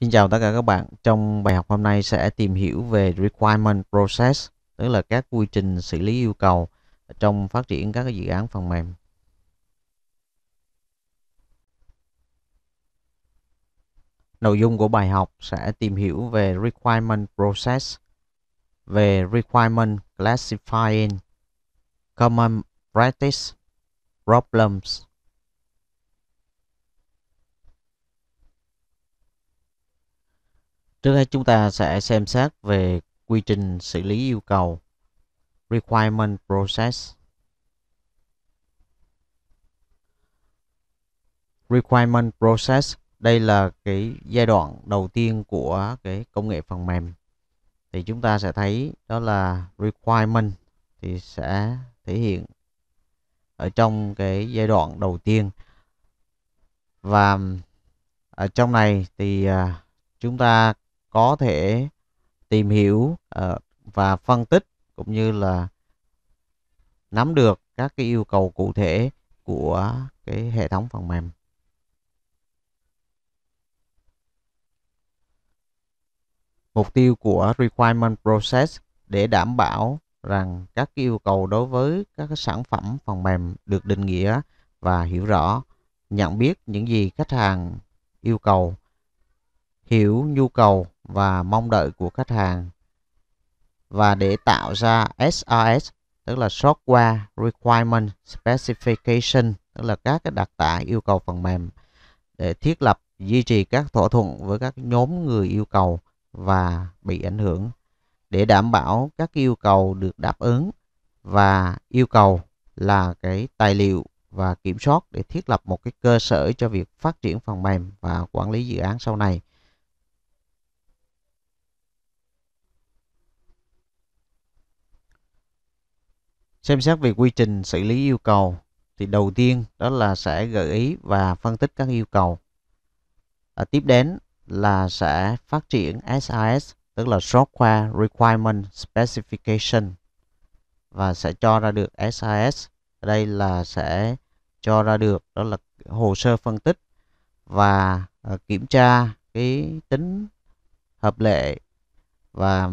Xin chào tất cả các bạn. Trong bài học hôm nay sẽ tìm hiểu về requirement process, tức là các quy trình xử lý yêu cầu trong phát triển các dự án phần mềm. Nội dung của bài học sẽ tìm hiểu về requirement process, về requirement classifying, common practice, problems, Trước hết chúng ta sẽ xem xét về quy trình xử lý yêu cầu Requirement Process. Requirement Process đây là cái giai đoạn đầu tiên của cái công nghệ phần mềm thì chúng ta sẽ thấy đó là requirement thì sẽ thể hiện ở trong cái giai đoạn đầu tiên và ở à, trong này thì à, chúng ta có thể tìm hiểu ờ, và phân tích cũng như là nắm được các cái yêu cầu cụ thể của cái hệ thống phần mềm. Mục tiêu của requirement process để đảm bảo rằng các yêu cầu đối với các sản phẩm phần mềm được định nghĩa và hiểu rõ, nhận biết những gì khách hàng yêu cầu, hiểu nhu cầu và mong đợi của khách hàng và để tạo ra SRS tức là Software Requirement Specification tức là các cái đặc tả yêu cầu phần mềm để thiết lập duy trì các thỏa thuận với các nhóm người yêu cầu và bị ảnh hưởng để đảm bảo các yêu cầu được đáp ứng và yêu cầu là cái tài liệu và kiểm soát để thiết lập một cái cơ sở cho việc phát triển phần mềm và quản lý dự án sau này xem xét về quy trình xử lý yêu cầu thì đầu tiên đó là sẽ gợi ý và phân tích các yêu cầu à, tiếp đến là sẽ phát triển SIS tức là Software Requirement Specification và sẽ cho ra được SIS ở đây là sẽ cho ra được đó là hồ sơ phân tích và uh, kiểm tra cái tính hợp lệ và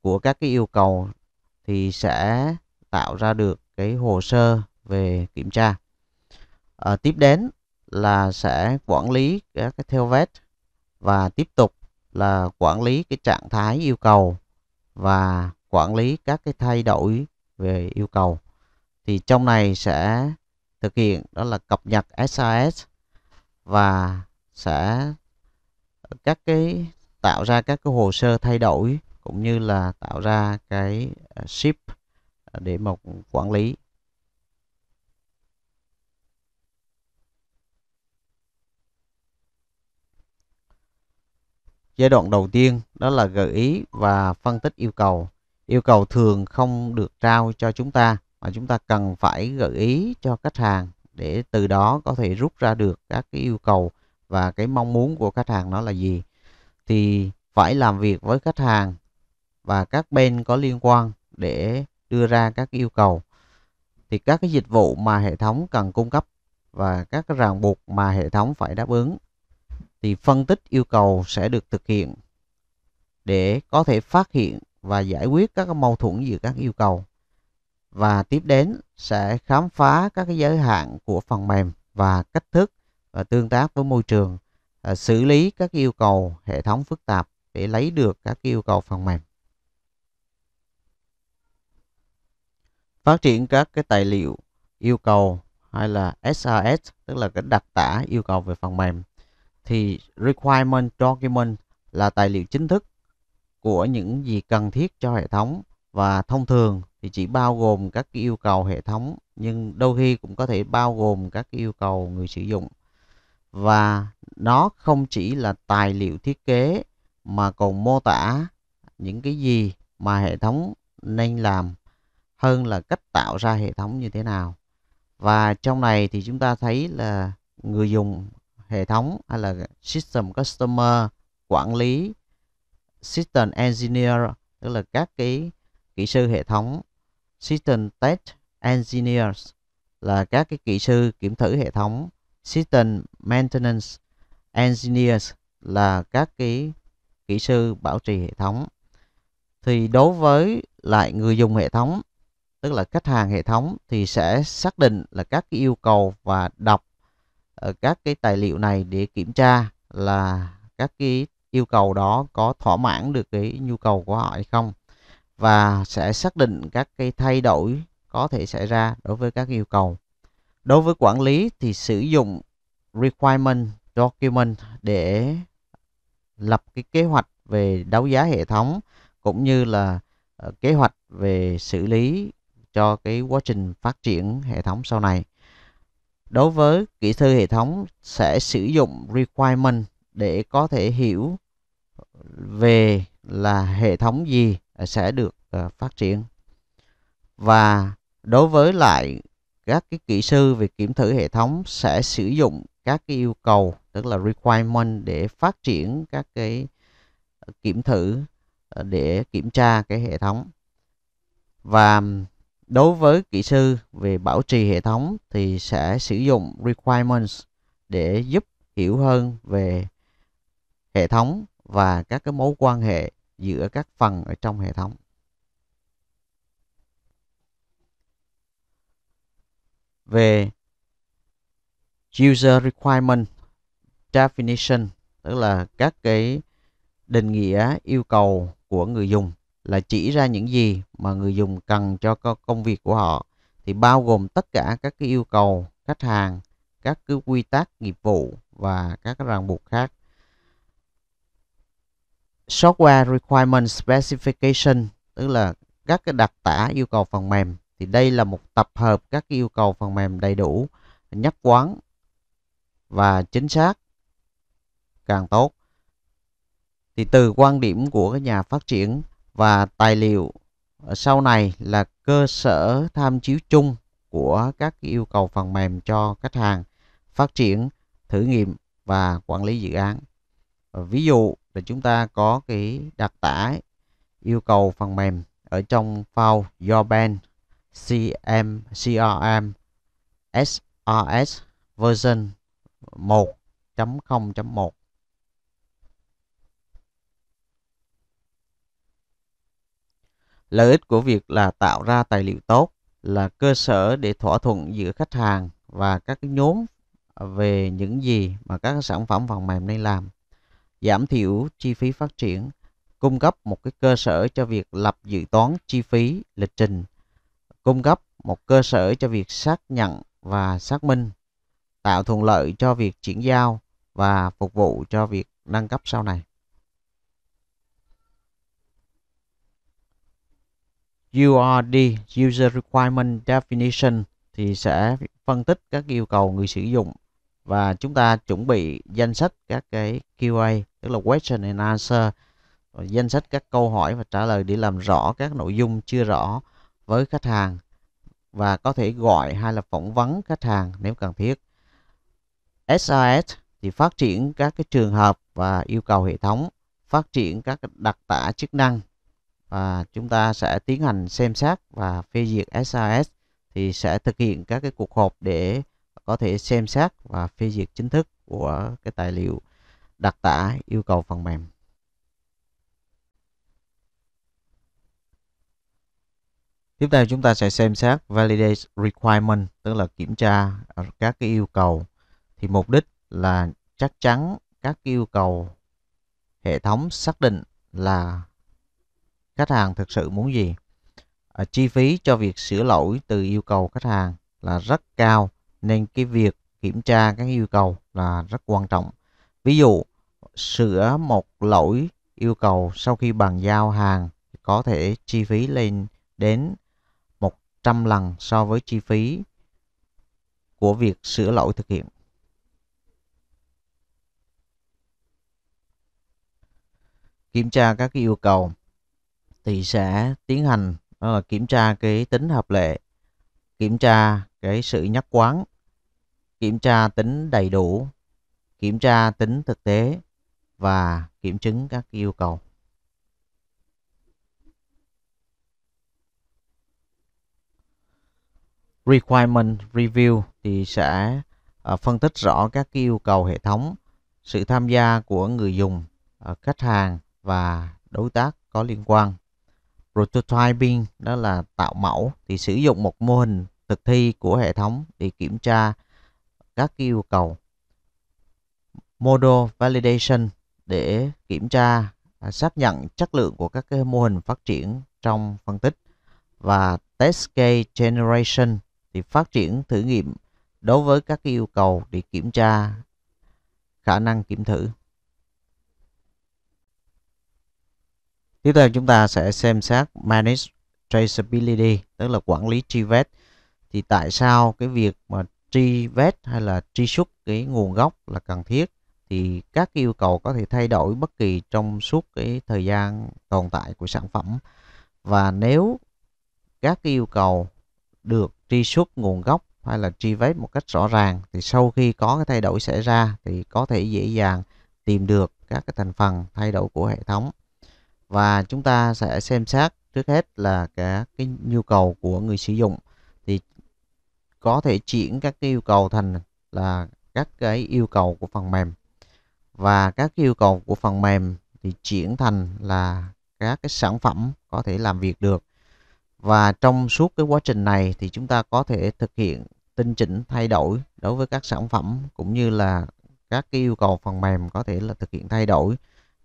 của các cái yêu cầu thì sẽ tạo ra được cái hồ sơ về kiểm tra à, tiếp đến là sẽ quản lý các cái theo vết và tiếp tục là quản lý cái trạng thái yêu cầu và quản lý các cái thay đổi về yêu cầu thì trong này sẽ thực hiện đó là cập nhật SAS và sẽ ờ, các cái tạo ra các cái hồ sơ thay đổi cũng như là tạo ra cái ờ, ship để mục quản lý giai đoạn đầu tiên đó là gợi ý và phân tích yêu cầu yêu cầu thường không được trao cho chúng ta mà chúng ta cần phải gợi ý cho khách hàng để từ đó có thể rút ra được các cái yêu cầu và cái mong muốn của khách hàng nó là gì thì phải làm việc với khách hàng và các bên có liên quan để đưa ra các yêu cầu thì các cái dịch vụ mà hệ thống cần cung cấp và các cái ràng buộc mà hệ thống phải đáp ứng thì phân tích yêu cầu sẽ được thực hiện để có thể phát hiện và giải quyết các mâu thuẫn giữa các yêu cầu và tiếp đến sẽ khám phá các cái giới hạn của phần mềm và cách thức và tương tác với môi trường à, xử lý các yêu cầu hệ thống phức tạp để lấy được các yêu cầu phần mềm phát triển các cái tài liệu yêu cầu hay là SRS tức là cái đặc tả yêu cầu về phần mềm thì requirement document là tài liệu chính thức của những gì cần thiết cho hệ thống và thông thường thì chỉ bao gồm các cái yêu cầu hệ thống nhưng đôi khi cũng có thể bao gồm các cái yêu cầu người sử dụng và nó không chỉ là tài liệu thiết kế mà còn mô tả những cái gì mà hệ thống nên làm hơn là cách tạo ra hệ thống như thế nào và trong này thì chúng ta thấy là người dùng hệ thống hay là system customer quản lý system engineer tức là các cái kỹ sư hệ thống system test engineers là các cái kỹ sư kiểm thử hệ thống system maintenance engineers là các cái kỹ sư bảo trì hệ thống thì đối với lại người dùng hệ thống tức là khách hàng hệ thống thì sẽ xác định là các cái yêu cầu và đọc ờ, các cái tài liệu này để kiểm tra là các cái yêu cầu đó có thỏa mãn được cái nhu cầu của họ hay không và sẽ xác định các cái thay đổi có thể xảy ra đối với các yêu cầu. Đối với quản lý thì sử dụng requirement document để lập cái kế hoạch về đấu giá hệ thống cũng như là ờ, kế hoạch về xử lý cho cái quá trình phát triển hệ thống sau này. Đối với kỹ sư hệ thống sẽ sử dụng requirement để có thể hiểu về là hệ thống gì sẽ được ờ, phát triển. Và đối với lại các cái kỹ sư về kiểm thử hệ thống sẽ sử dụng các cái yêu cầu tức là requirement để phát triển các cái ờ, kiểm thử ờ, để kiểm tra cái hệ thống và Đối với kỹ sư về bảo trì hệ thống thì sẽ sử dụng requirements để giúp hiểu hơn về hệ thống và các cái mối quan hệ giữa các phần ở trong hệ thống. Về user requirement definition tức là các cái định nghĩa yêu cầu của người dùng là chỉ ra những gì mà người dùng cần cho công việc của họ thì bao gồm tất cả các cái yêu cầu khách hàng, các cái quy tắc nghiệp vụ và các ràng buộc khác. Software Requirement Specification tức là các cái đặc tả yêu cầu phần mềm thì đây là một tập hợp các cái yêu cầu phần mềm đầy đủ, nhất quán và chính xác càng tốt. Thì từ quan điểm của các nhà phát triển và tài liệu sau này là cơ sở tham chiếu chung của các yêu cầu phần mềm cho khách hàng phát triển, thử nghiệm và quản lý dự án. Ờ, ví dụ là chúng ta có cái đặc tả yêu cầu phần mềm ở trong file Yourban CM CRM SRS version 1.0.1 Lợi ích của việc là tạo ra tài liệu tốt là cơ sở để thỏa thuận giữa khách hàng và các nhóm về những gì mà các sản phẩm phần mềm này làm, giảm thiểu chi phí phát triển, cung cấp một cái cơ sở cho việc lập dự toán chi phí lịch trình, cung cấp một cơ sở cho việc xác nhận và xác minh, tạo thuận lợi cho việc chuyển giao và phục vụ cho việc nâng cấp sau này. URD User Requirement Definition thì sẽ phân tích các yêu cầu người sử dụng và chúng ta chuẩn bị danh sách các cái QA tức là question and answer danh sách các câu hỏi và trả lời để làm rõ các nội dung chưa rõ với khách hàng và có thể gọi hay là phỏng vấn khách hàng nếu cần thiết. SAS thì phát triển các cái trường hợp và yêu cầu hệ thống, phát triển các đặc tả chức năng và chúng ta sẽ tiến hành xem xét và phê duyệt SRS thì sẽ thực hiện các cái cuộc họp để có thể xem xét và phê duyệt chính thức của cái tài liệu đặc tả yêu cầu phần mềm. Tiếp theo chúng ta sẽ xem xét validate requirement tức là kiểm tra các cái yêu cầu. Thì mục đích là chắc chắn các yêu cầu hệ thống xác định là khách hàng thực sự muốn gì à, chi phí cho việc sửa lỗi từ yêu cầu khách hàng là rất cao nên cái việc kiểm tra các yêu cầu là rất quan trọng ví dụ sửa một lỗi yêu cầu sau khi bàn giao hàng có thể chi phí lên đến 100 lần so với chi phí của việc sửa lỗi thực hiện. Kiểm tra các yêu cầu thì sẽ tiến hành đó là kiểm tra cái tính hợp lệ, kiểm tra cái sự nhất quán, kiểm tra tính đầy đủ, kiểm tra tính thực tế và kiểm chứng các yêu cầu. Requirement Review thì sẽ ờ, phân tích rõ các yêu cầu hệ thống, sự tham gia của người dùng, ờ, khách hàng và đối tác có liên quan prototyping đó là tạo mẫu thì sử dụng một mô hình thực thi của hệ thống để kiểm tra các yêu cầu model validation để kiểm tra à, xác nhận chất lượng của các cái mô hình phát triển trong phân tích và test case generation thì phát triển thử nghiệm đối với các yêu cầu để kiểm tra khả năng kiểm thử tiếp theo chúng ta sẽ xem xét manage traceability tức là quản lý truy vết thì tại sao cái việc mà truy vết hay là truy xuất cái nguồn gốc là cần thiết thì các yêu cầu có thể thay đổi bất kỳ trong suốt cái thời gian tồn tại của sản phẩm và nếu các yêu cầu được truy xuất nguồn gốc hay là truy vết một cách rõ ràng thì sau khi có cái thay đổi xảy ra thì có thể dễ dàng tìm được các cái thành phần thay đổi của hệ thống và chúng ta sẽ xem xét trước hết là cái, cái nhu cầu của người sử dụng thì có thể chuyển các cái yêu cầu thành là các cái yêu cầu của phần mềm và các yêu cầu của phần mềm thì chuyển thành là các cái sản phẩm có thể làm việc được và trong suốt cái quá trình này thì chúng ta có thể thực hiện tinh chỉnh thay đổi đối với các sản phẩm cũng như là các cái yêu cầu phần mềm có thể là thực hiện thay đổi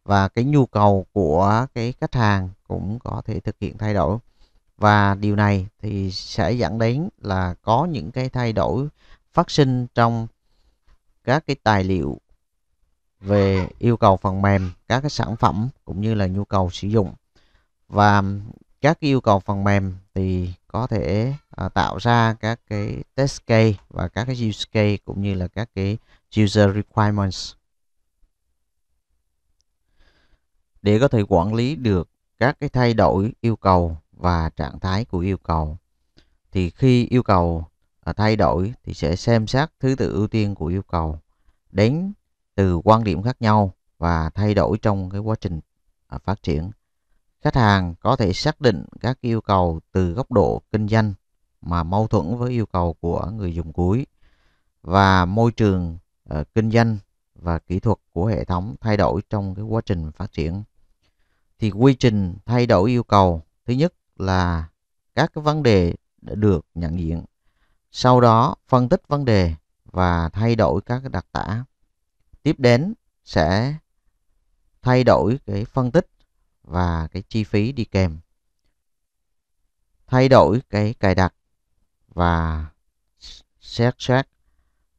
và cái nhu cầu của cái khách hàng cũng có thể thực hiện thay đổi và điều này thì sẽ dẫn đến là có những cái thay đổi phát sinh trong các cái tài liệu về yêu cầu phần mềm các cái sản phẩm cũng như là nhu cầu sử dụng và các yêu cầu phần mềm thì có thể à, tạo ra các cái test case và các cái use case cũng như là các cái user requirements để có thể quản lý được các cái thay đổi yêu cầu và trạng thái của yêu cầu. Thì khi yêu cầu à, thay đổi thì sẽ xem xét thứ tự ưu tiên của yêu cầu đến từ quan điểm khác nhau và thay đổi trong cái quá trình à, phát triển. Khách hàng có thể xác định các yêu cầu từ góc độ kinh doanh mà mâu thuẫn với yêu cầu của người dùng cuối và môi trường uh, kinh doanh và kỹ thuật của hệ thống thay đổi trong cái quá trình phát triển thì quy trình thay đổi yêu cầu thứ nhất là các cái vấn đề đã được nhận diện sau đó phân tích vấn đề và thay đổi các cái đặc tả tiếp đến sẽ thay đổi cái phân tích và cái chi phí đi kèm thay đổi cái cài đặt và xét xét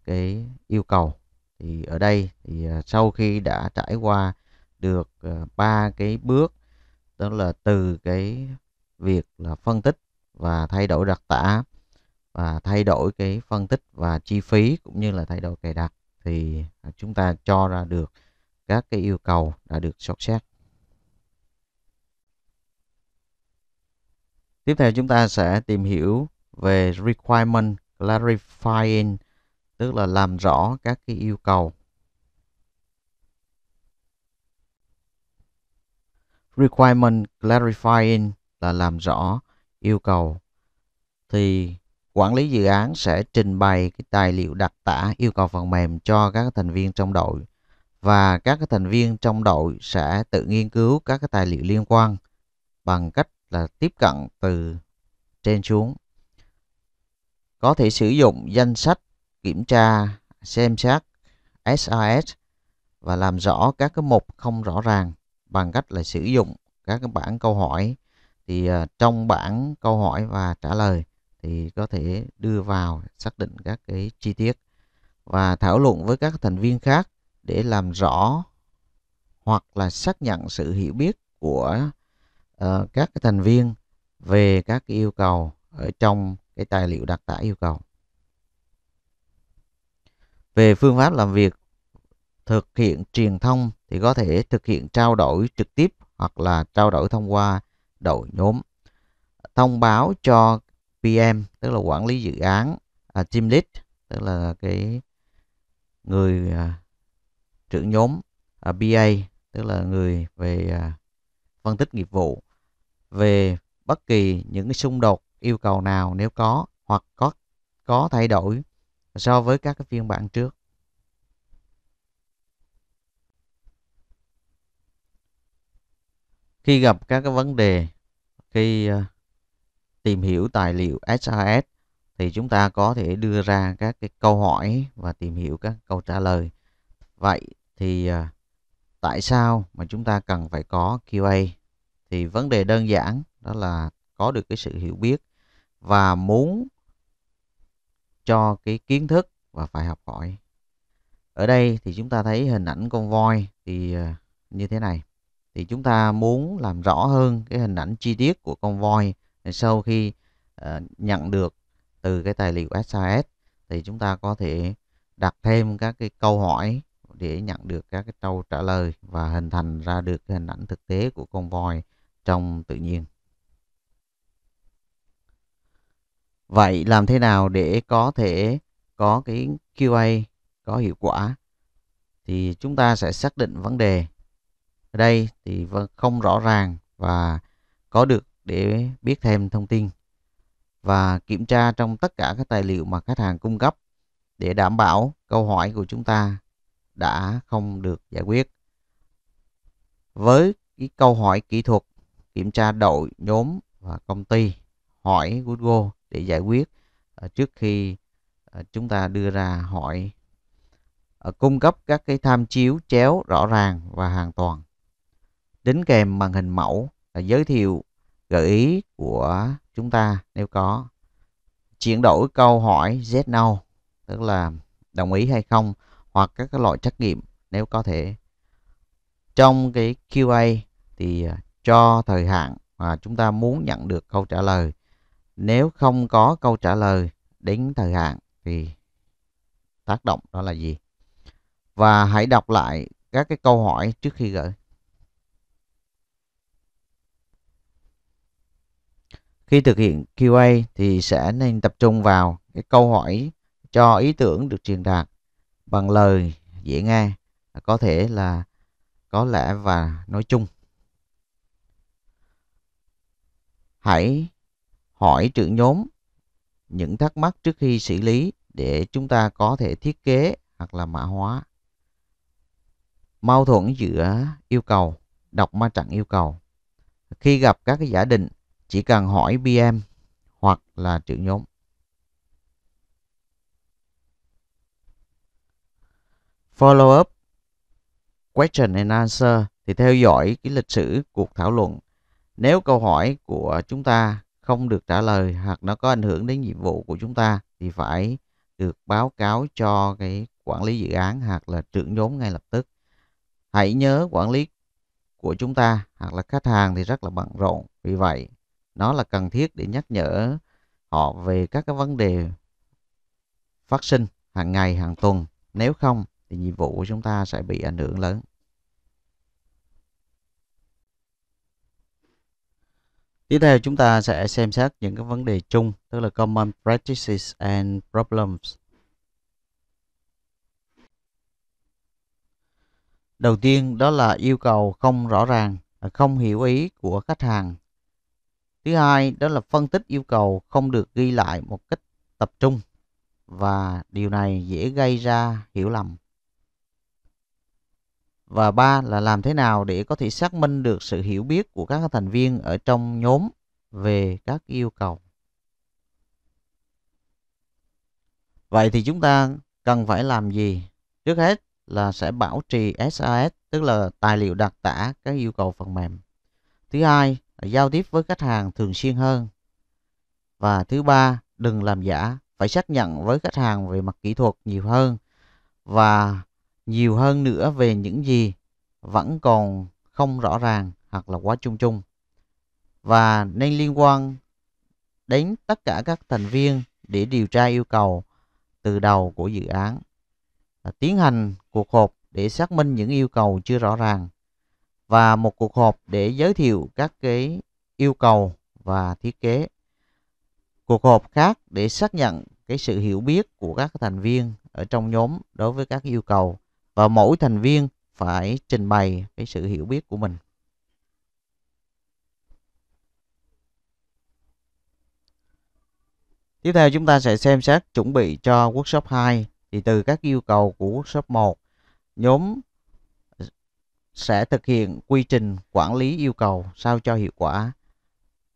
cái yêu cầu thì ở đây thì à, sau khi đã trải qua được ờ, ba cái bước đó là từ cái việc là phân tích và thay đổi đặc tả và thay đổi cái phân tích và chi phí cũng như là thay đổi cài đặt thì à, chúng ta cho ra được các cái yêu cầu đã được sort xét. Tiếp theo chúng ta sẽ tìm hiểu về requirement clarifying tức là làm rõ các cái yêu cầu requirement clarifying là làm rõ yêu cầu thì quản lý dự án sẽ trình bày cái tài liệu đặc tả yêu cầu phần mềm cho các thành viên trong đội và các thành viên trong đội sẽ tự nghiên cứu các cái tài liệu liên quan bằng cách là tiếp cận từ trên xuống có thể sử dụng danh sách kiểm tra xem xét SRS và làm rõ các cái mục không rõ ràng bằng cách là sử dụng các cái bản câu hỏi thì à, trong bản câu hỏi và trả lời thì có thể đưa vào xác định các cái chi tiết và thảo luận với các thành viên khác để làm rõ hoặc là xác nhận sự hiểu biết của uh, các cái thành viên về các cái yêu cầu ở trong cái tài liệu đặc tả yêu cầu. Về phương pháp làm việc thực hiện truyền thông thì có thể thực hiện trao đổi trực tiếp hoặc là trao đổi thông qua đội nhóm thông báo cho PM tức là quản lý dự án à, team lead tức là cái người à, trưởng nhóm à, BA tức là người về à, phân tích nghiệp vụ về bất kỳ những xung đột yêu cầu nào nếu có hoặc có có thay đổi so với các cái phiên bản trước Khi gặp các cái vấn đề khi ờ, tìm hiểu tài liệu SRS thì chúng ta có thể đưa ra các cái câu hỏi và tìm hiểu các câu trả lời. Vậy thì ờ, tại sao mà chúng ta cần phải có QA? Thì vấn đề đơn giản đó là có được cái sự hiểu biết và muốn cho cái kiến thức và phải học hỏi. Ở đây thì chúng ta thấy hình ảnh con voi thì ờ, như thế này thì chúng ta muốn làm rõ hơn cái hình ảnh chi tiết của con voi sau khi uh, nhận được từ cái tài liệu SAS thì chúng ta có thể đặt thêm các cái câu hỏi để nhận được các cái câu trả lời và hình thành ra được cái hình ảnh thực tế của con voi trong tự nhiên. Vậy làm thế nào để có thể có cái QA có hiệu quả? Thì chúng ta sẽ xác định vấn đề ở đây thì vẫn không rõ ràng và có được để biết thêm thông tin và kiểm tra trong tất cả các tài liệu mà khách hàng cung cấp để đảm bảo câu hỏi của chúng ta đã không được giải quyết. Với cái câu hỏi kỹ thuật, kiểm tra đội, nhóm và công ty hỏi Google để giải quyết ờ, trước khi ờ, chúng ta đưa ra hỏi ờ, cung cấp các cái tham chiếu chéo rõ ràng và hoàn toàn đính kèm bằng hình mẫu giới thiệu gợi ý của chúng ta nếu có chuyển đổi câu hỏi yes no tức là đồng ý hay không hoặc các loại trắc nghiệm nếu có thể trong cái QA thì à, cho thời hạn mà chúng ta muốn nhận được câu trả lời nếu không có câu trả lời đến thời hạn thì tác động đó là gì và hãy đọc lại các cái câu hỏi trước khi gửi Khi thực hiện QA thì sẽ nên tập trung vào cái câu hỏi cho ý tưởng được truyền đạt bằng lời dễ nghe, có thể là có lẽ và nói chung. Hãy hỏi trưởng nhóm những thắc mắc trước khi xử lý để chúng ta có thể thiết kế hoặc là mã hóa. Mâu thuẫn giữa yêu cầu, đọc ma trận yêu cầu. Khi gặp các cái giả định chỉ cần hỏi PM hoặc là trưởng nhóm. Follow up question and answer thì theo dõi cái lịch sử cuộc thảo luận. Nếu câu hỏi của chúng ta không được trả lời hoặc nó có ảnh hưởng đến nhiệm vụ của chúng ta thì phải được báo cáo cho cái quản lý dự án hoặc là trưởng nhóm ngay lập tức. Hãy nhớ quản lý của chúng ta hoặc là khách hàng thì rất là bận rộn. Vì vậy nó là cần thiết để nhắc nhở họ về các cái vấn đề phát sinh hàng ngày hàng tuần nếu không thì nhiệm vụ của chúng ta sẽ bị ảnh hưởng lớn Tiếp theo chúng ta sẽ xem xét những cái vấn đề chung, tức là common practices and problems. Đầu tiên đó là yêu cầu không rõ ràng, không hiểu ý của khách hàng Thứ hai đó là phân tích yêu cầu không được ghi lại một cách tập trung và điều này dễ gây ra hiểu lầm. Và ba là làm thế nào để có thể xác minh được sự hiểu biết của các thành viên ở trong nhóm về các yêu cầu. Vậy thì chúng ta cần phải làm gì? Trước hết là sẽ bảo trì SAS, tức là tài liệu đặc tả các yêu cầu phần mềm. Thứ hai giao tiếp với khách hàng thường xuyên hơn. Và thứ ba, đừng làm giả, phải xác nhận với khách hàng về mặt kỹ thuật nhiều hơn và nhiều hơn nữa về những gì vẫn còn không rõ ràng hoặc là quá chung chung. Và nên liên quan đến tất cả các thành viên để điều tra yêu cầu từ đầu của dự án. Tiến hành cuộc họp để xác minh những yêu cầu chưa rõ ràng và một cuộc họp để giới thiệu các cái yêu cầu và thiết kế. Cuộc họp khác để xác nhận cái sự hiểu biết của các thành viên ở trong nhóm đối với các yêu cầu và mỗi thành viên phải trình bày cái sự hiểu biết của mình. Tiếp theo chúng ta sẽ xem xét chuẩn bị cho workshop 2 thì từ các yêu cầu của workshop 1, nhóm sẽ thực hiện quy trình quản lý yêu cầu sao cho hiệu quả.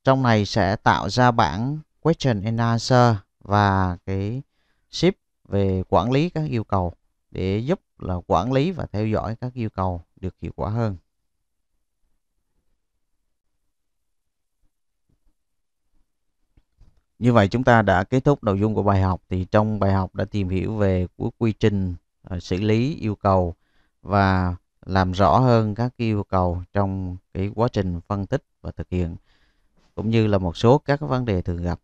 Trong này sẽ tạo ra bảng question and answer và cái ship về quản lý các yêu cầu để giúp là quản lý và theo dõi các yêu cầu được hiệu quả hơn. Như vậy chúng ta đã kết thúc nội dung của bài học thì trong bài học đã tìm hiểu về quy trình ờ, xử lý yêu cầu và làm rõ hơn các yêu cầu trong cái quá trình phân tích và thực hiện cũng như là một số các vấn đề thường gặp.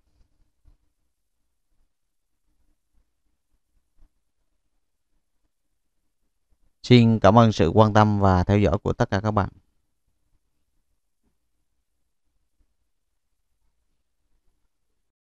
Xin cảm ơn sự quan tâm và theo dõi của tất cả các bạn.